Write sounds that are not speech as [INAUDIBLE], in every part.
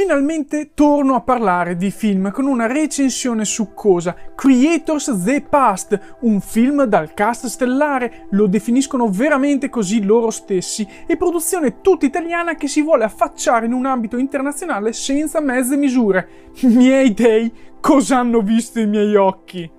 Finalmente torno a parlare di film con una recensione succosa, Creators the Past, un film dal cast stellare, lo definiscono veramente così loro stessi, e produzione tutta italiana che si vuole affacciare in un ambito internazionale senza mezze misure. [LAUGHS] Miei dei, cosa hanno visto i miei occhi?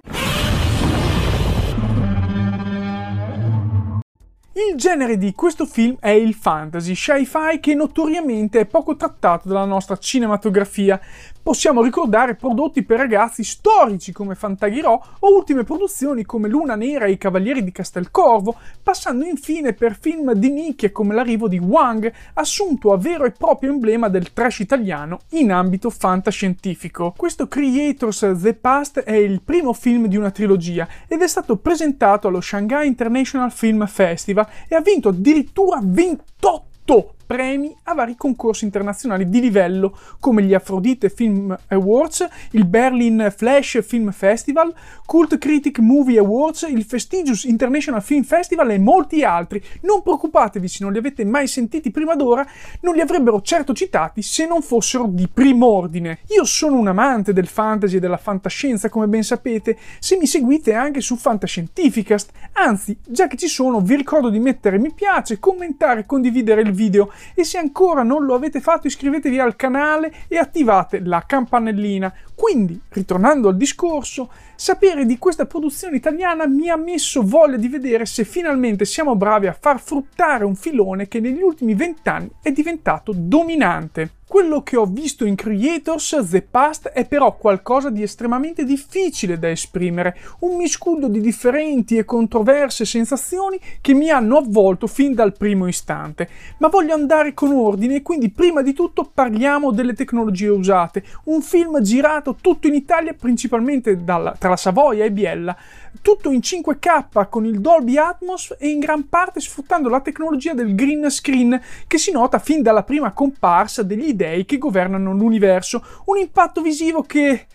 Il genere di questo film è il fantasy, sci-fi che notoriamente è poco trattato dalla nostra cinematografia. Possiamo ricordare prodotti per ragazzi storici come Fantaghirò o ultime produzioni come Luna Nera e i Cavalieri di Castelcorvo, passando infine per film di nicchia come l'arrivo di Wang, assunto a vero e proprio emblema del trash italiano in ambito fantascientifico. Questo Creators The Past è il primo film di una trilogia ed è stato presentato allo Shanghai International Film Festival e ha vinto addirittura 28 premi a vari concorsi internazionali di livello come gli Afrodite Film Awards, il Berlin Flash Film Festival, Cult Critic Movie Awards, il Festigious International Film Festival e molti altri. Non preoccupatevi se non li avete mai sentiti prima d'ora, non li avrebbero certo citati se non fossero di prim'ordine. Io sono un amante del fantasy e della fantascienza, come ben sapete, se mi seguite anche su Fantascientificast. Anzi, già che ci sono, vi ricordo di mettere mi piace, commentare, e condividere il video e se ancora non lo avete fatto iscrivetevi al canale e attivate la campanellina. Quindi, ritornando al discorso, sapere di questa produzione italiana mi ha messo voglia di vedere se finalmente siamo bravi a far fruttare un filone che negli ultimi vent'anni è diventato dominante. Quello che ho visto in Creators The Past è però qualcosa di estremamente difficile da esprimere, un miscuglio di differenti e controverse sensazioni che mi hanno avvolto fin dal primo istante. Ma voglio andare con ordine e quindi prima di tutto parliamo delle tecnologie usate. Un film girato tutto in Italia, principalmente dalla, tra la Savoia e Biella, tutto in 5K con il Dolby Atmos e in gran parte sfruttando la tecnologia del green screen che si nota fin dalla prima comparsa degli dei che governano l'universo, un impatto visivo che,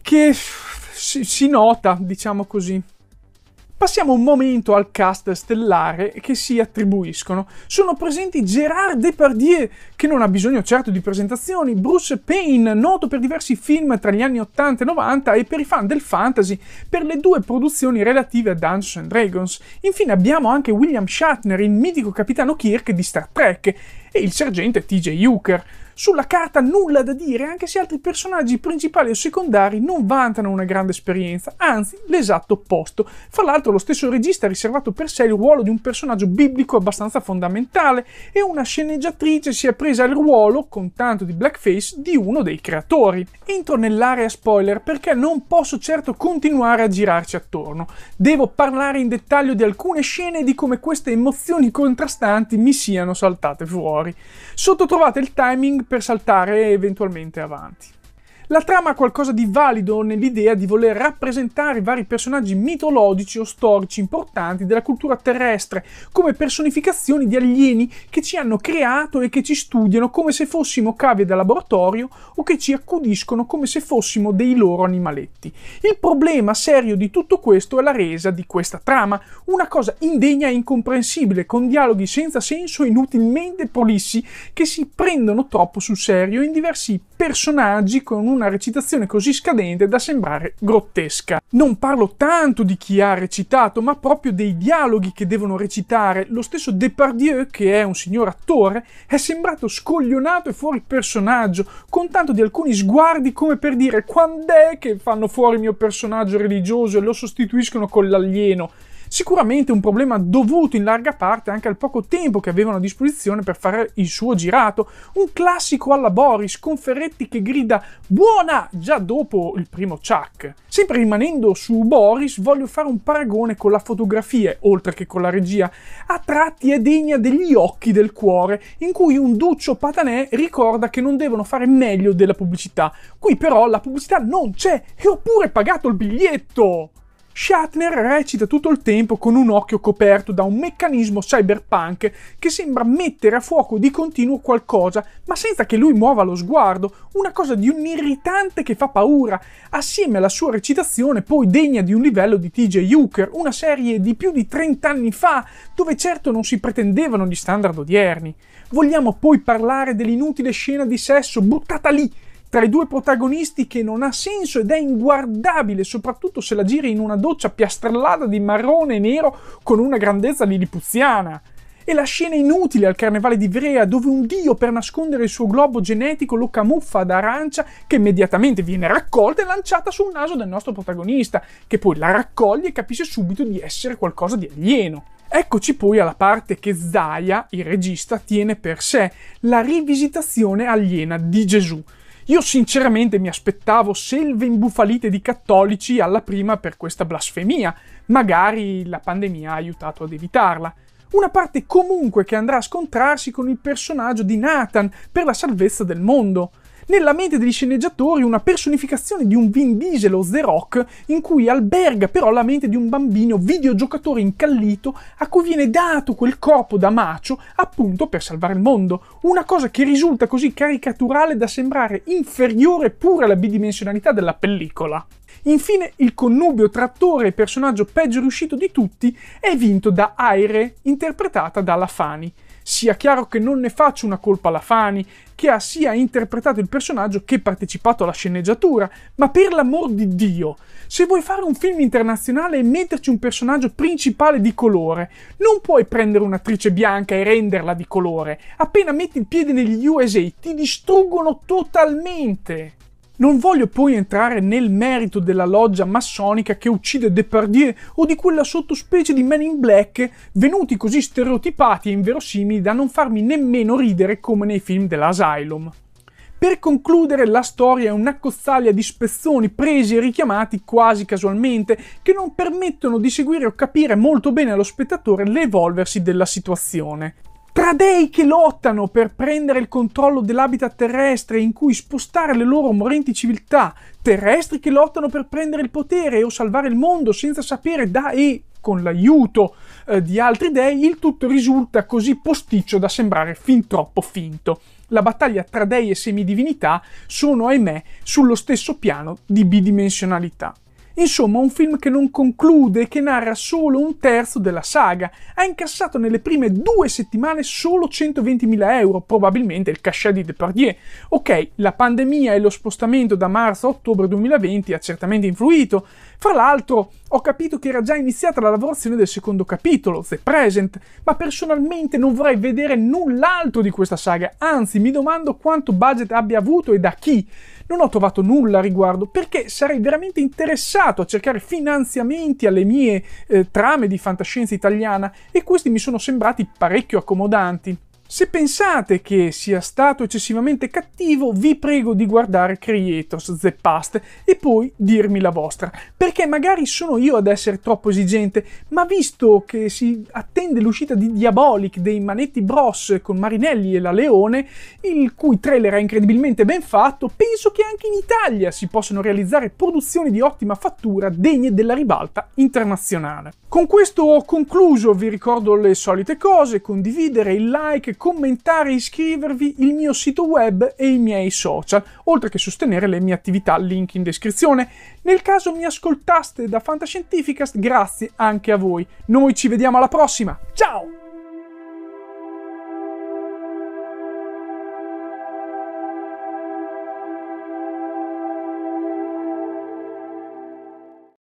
che si, si nota, diciamo così. Passiamo un momento al cast stellare che si attribuiscono. Sono presenti Gérard Depardieu, che non ha bisogno certo di presentazioni, Bruce Payne, noto per diversi film tra gli anni 80 e 90 e per i fan del fantasy, per le due produzioni relative a Dungeons Dragons. Infine abbiamo anche William Shatner, il mitico capitano Kirk di Star Trek, e il sergente TJ Hooker sulla carta nulla da dire, anche se altri personaggi principali o secondari non vantano una grande esperienza, anzi l'esatto opposto. Fra l'altro lo stesso regista ha riservato per sé il ruolo di un personaggio biblico abbastanza fondamentale e una sceneggiatrice si è presa il ruolo, con tanto di blackface, di uno dei creatori. Entro nell'area spoiler perché non posso certo continuare a girarci attorno. Devo parlare in dettaglio di alcune scene e di come queste emozioni contrastanti mi siano saltate fuori. Sotto trovate il timing per saltare eventualmente avanti. La trama ha qualcosa di valido nell'idea di voler rappresentare vari personaggi mitologici o storici importanti della cultura terrestre come personificazioni di alieni che ci hanno creato e che ci studiano come se fossimo cavie da laboratorio o che ci accudiscono come se fossimo dei loro animaletti. Il problema serio di tutto questo è la resa di questa trama, una cosa indegna e incomprensibile, con dialoghi senza senso e inutilmente prolissi che si prendono troppo sul serio in diversi personaggi con un una recitazione così scadente da sembrare grottesca. Non parlo tanto di chi ha recitato, ma proprio dei dialoghi che devono recitare. Lo stesso Depardieu, che è un signor attore, è sembrato scoglionato e fuori personaggio, con tanto di alcuni sguardi come per dire quando è che fanno fuori il mio personaggio religioso e lo sostituiscono con l'alieno. Sicuramente un problema dovuto in larga parte anche al poco tempo che avevano a disposizione per fare il suo girato, un classico alla Boris con Ferretti che grida buona già dopo il primo Chuck. Sempre rimanendo su Boris voglio fare un paragone con la fotografia, oltre che con la regia, a tratti è degna degli occhi del cuore, in cui un duccio patanè ricorda che non devono fare meglio della pubblicità. Qui però la pubblicità non c'è e ho pure pagato il biglietto! Shatner recita tutto il tempo con un occhio coperto da un meccanismo cyberpunk che sembra mettere a fuoco di continuo qualcosa, ma senza che lui muova lo sguardo, una cosa di un irritante che fa paura, assieme alla sua recitazione poi degna di un livello di TJ Hooker, una serie di più di 30 anni fa, dove certo non si pretendevano gli standard odierni. Vogliamo poi parlare dell'inutile scena di sesso buttata lì tra i due protagonisti che non ha senso ed è inguardabile, soprattutto se la giri in una doccia piastrellata di marrone e nero con una grandezza lillipuziana. E la scena inutile al carnevale di Vrea, dove un dio per nascondere il suo globo genetico lo camuffa ad arancia che immediatamente viene raccolta e lanciata sul naso del nostro protagonista, che poi la raccoglie e capisce subito di essere qualcosa di alieno. Eccoci poi alla parte che Zaya, il regista, tiene per sé, la rivisitazione aliena di Gesù io sinceramente mi aspettavo selve imbufalite di cattolici alla prima per questa blasfemia, magari la pandemia ha aiutato ad evitarla. Una parte comunque che andrà a scontrarsi con il personaggio di Nathan per la salvezza del mondo nella mente degli sceneggiatori una personificazione di un Vin Diesel o The Rock in cui alberga però la mente di un bambino videogiocatore incallito a cui viene dato quel corpo da macio appunto per salvare il mondo. Una cosa che risulta così caricaturale da sembrare inferiore pure alla bidimensionalità della pellicola. Infine, il connubio tra attore e personaggio peggio riuscito di tutti è vinto da Aire, interpretata dalla Fani. Sia chiaro che non ne faccio una colpa alla Fani, che ha sia interpretato il personaggio che partecipato alla sceneggiatura, ma per l'amor di Dio, se vuoi fare un film internazionale e metterci un personaggio principale di colore, non puoi prendere un'attrice bianca e renderla di colore. Appena metti il piede negli USA ti distruggono totalmente. Non voglio poi entrare nel merito della loggia massonica che uccide Depardieu o di quella sottospecie di Men in Black venuti così stereotipati e inverosimili da non farmi nemmeno ridere come nei film dell'Asylum. Per concludere, la storia è una cozzaglia di spezzoni presi e richiamati quasi casualmente, che non permettono di seguire o capire molto bene allo spettatore l'evolversi della situazione tra dei che lottano per prendere il controllo dell'habitat terrestre in cui spostare le loro morenti civiltà, terrestri che lottano per prendere il potere o salvare il mondo senza sapere da e con l'aiuto eh, di altri dei, il tutto risulta così posticcio da sembrare fin troppo finto. La battaglia tra dei e semidivinità sono, ahimè, sullo stesso piano di bidimensionalità. Insomma, un film che non conclude e che narra solo un terzo della saga. Ha incassato nelle prime due settimane solo 120.000 euro, probabilmente il cachet di Depardieu. Ok, la pandemia e lo spostamento da marzo a ottobre 2020 ha certamente influito. Fra l'altro, ho capito che era già iniziata la lavorazione del secondo capitolo, The Present, ma personalmente non vorrei vedere null'altro di questa saga, anzi mi domando quanto budget abbia avuto e da chi. Non ho trovato nulla a riguardo perché sarei veramente interessato andato a cercare finanziamenti alle mie eh, trame di fantascienza italiana e questi mi sono sembrati parecchio accomodanti. Se pensate che sia stato eccessivamente cattivo, vi prego di guardare Creators The Past e poi dirmi la vostra, perché magari sono io ad essere troppo esigente, ma visto che si attende l'uscita di Diabolic dei Manetti Bros con Marinelli e la Leone, il cui trailer è incredibilmente ben fatto, penso che anche in Italia si possano realizzare produzioni di ottima fattura degne della ribalta internazionale. Con questo ho concluso, vi ricordo le solite cose, condividere, il like, commentare e iscrivervi il mio sito web e i miei social, oltre che sostenere le mie attività, link in descrizione. Nel caso mi ascoltaste da Fantascientificast, grazie anche a voi. Noi ci vediamo alla prossima, ciao!